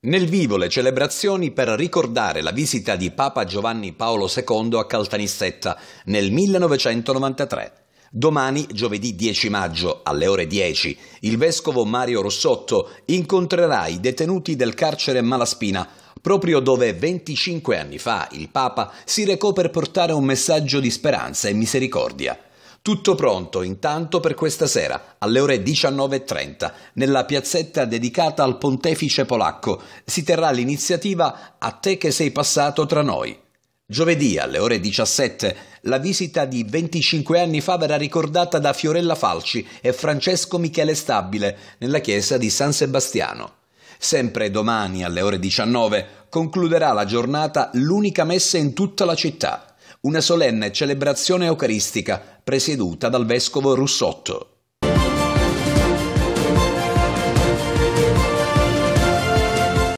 Nel vivo le celebrazioni per ricordare la visita di Papa Giovanni Paolo II a Caltanissetta nel 1993. Domani, giovedì 10 maggio, alle ore 10, il vescovo Mario Rossotto incontrerà i detenuti del carcere Malaspina, proprio dove 25 anni fa il Papa si recò per portare un messaggio di speranza e misericordia. Tutto pronto intanto per questa sera, alle ore 19.30, nella piazzetta dedicata al pontefice polacco, si terrà l'iniziativa A te che sei passato tra noi. Giovedì alle ore 17 la visita di 25 anni fa verrà ricordata da Fiorella Falci e Francesco Michele Stabile nella chiesa di San Sebastiano. Sempre domani alle ore 19 concluderà la giornata l'unica messa in tutta la città una solenne celebrazione eucaristica presieduta dal vescovo Russotto.